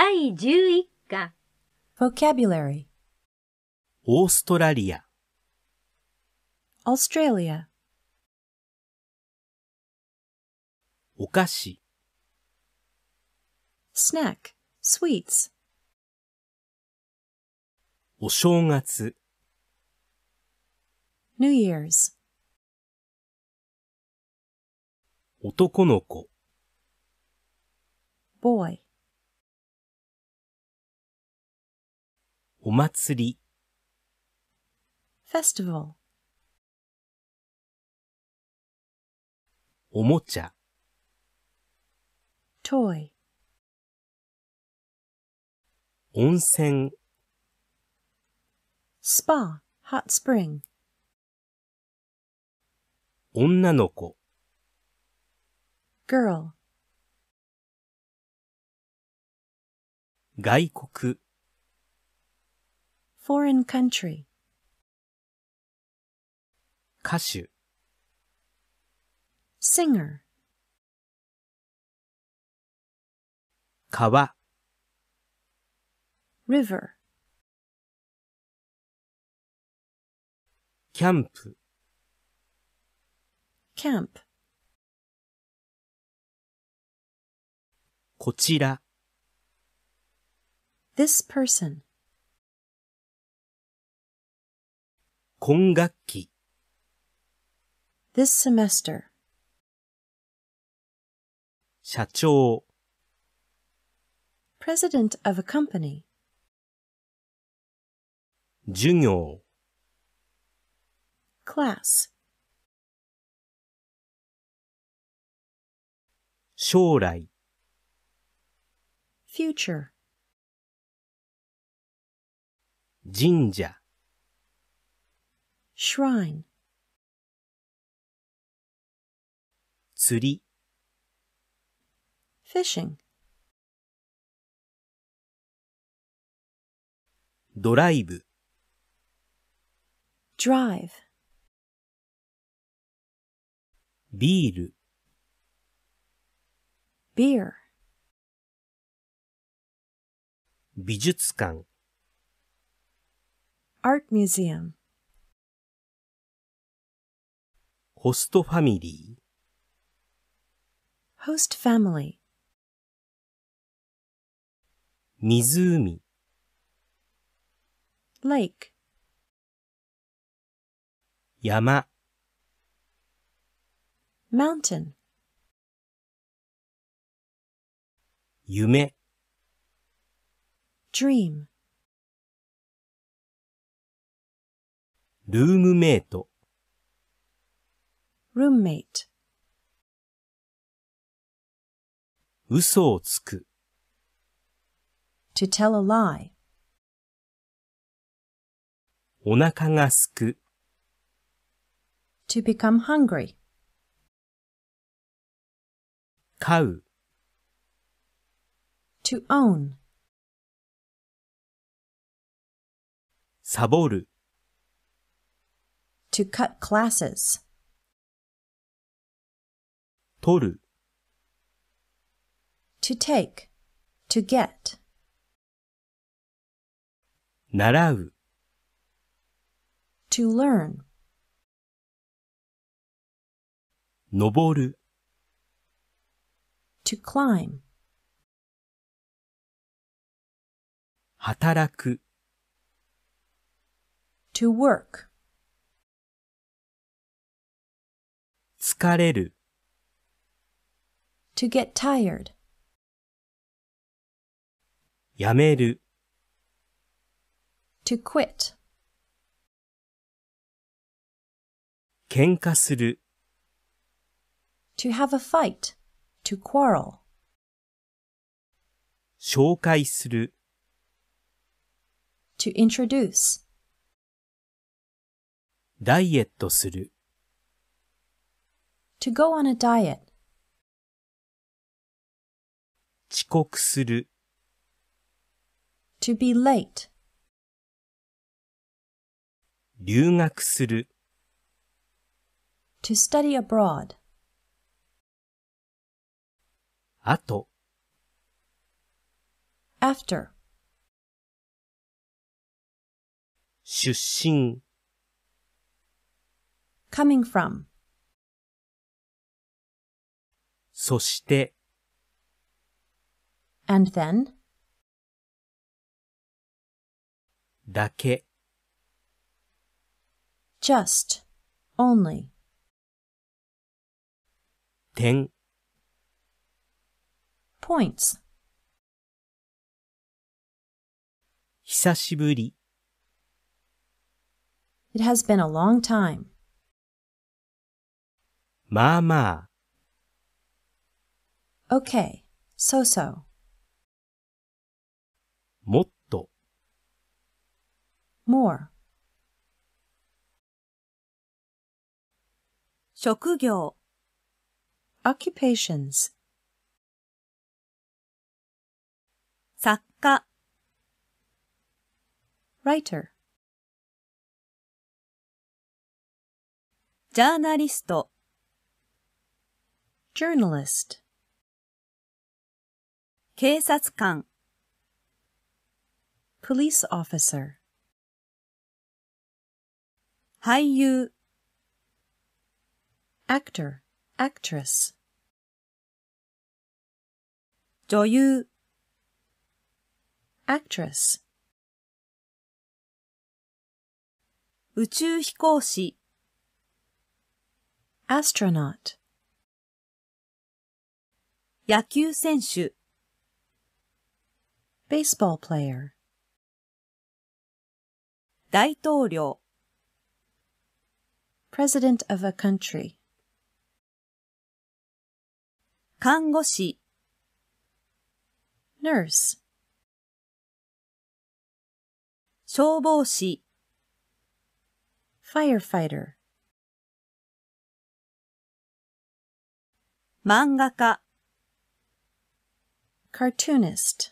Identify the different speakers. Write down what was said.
Speaker 1: 第11課 Vocabulary
Speaker 2: オーストラリア、
Speaker 1: Australia
Speaker 2: お菓子、
Speaker 1: Snack Sweets
Speaker 2: お正月、
Speaker 1: New Year's
Speaker 2: 男の子、Boy お祭り
Speaker 1: festival
Speaker 2: おもちゃ toy 温泉
Speaker 1: spa hot spring
Speaker 2: 女の子 girl 外国
Speaker 1: foreign country. 歌手 singer 川 river
Speaker 2: キャンプ camp こちら
Speaker 1: this person
Speaker 2: 今学期
Speaker 1: This semester
Speaker 2: 社長
Speaker 1: President of a company
Speaker 2: 授業
Speaker 1: Class
Speaker 2: 将来 Future 神社
Speaker 1: shrine 釣り fishing
Speaker 2: ドライブ drive ビール beer 美術館
Speaker 1: art museum
Speaker 2: ホストファミリー
Speaker 1: host family
Speaker 2: 湖 lake 山 mountain 夢 dream ルームメイト
Speaker 1: roommate to tell a lie
Speaker 2: お腹がすく
Speaker 1: to become hungry 飼う to own
Speaker 2: サボる
Speaker 1: to cut classes 取る to take, to get.
Speaker 2: 習う
Speaker 1: to learn,
Speaker 2: 登る
Speaker 1: to climb, 働く to work, 疲れる to get tired.
Speaker 2: やめる
Speaker 1: to quit.
Speaker 2: 喧嘩する
Speaker 1: to have a fight, to quarrel.
Speaker 2: 紹介する
Speaker 1: to introduce.
Speaker 2: ダイエットする
Speaker 1: to go on a diet.
Speaker 2: 遅刻する。
Speaker 1: to be late,
Speaker 2: 留学する。
Speaker 1: to study abroad, あと、after,
Speaker 2: 出身、
Speaker 1: coming from,
Speaker 2: そして、
Speaker 1: And then? だけ just, only. 点 points,
Speaker 2: 久しぶり
Speaker 1: it has been a long time.
Speaker 2: まあま
Speaker 1: あ Okay, so so.
Speaker 2: もっと
Speaker 1: more 職業 occupations 作家 writer ジャーナリスト journalist 警察官 police officer. 俳優 actor, actress. 女優 actress. 宇宙飛行士 astronaut. 野球選手 baseball player. 大統領 President of a country 看護師 Nurse 消防士 Firefighter 漫画家 Cartoonist